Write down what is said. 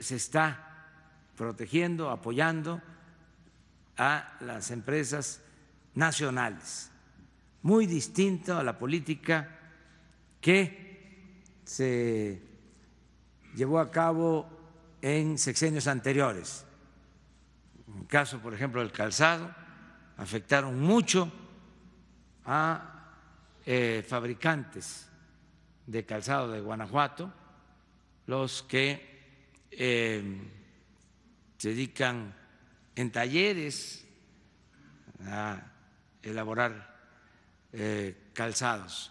se está protegiendo, apoyando a las empresas nacionales, muy distinto a la política que se llevó a cabo en sexenios anteriores. En el caso, por ejemplo, del calzado, afectaron mucho a eh, fabricantes de calzado de Guanajuato, los que eh, se dedican en talleres a elaborar eh, calzados.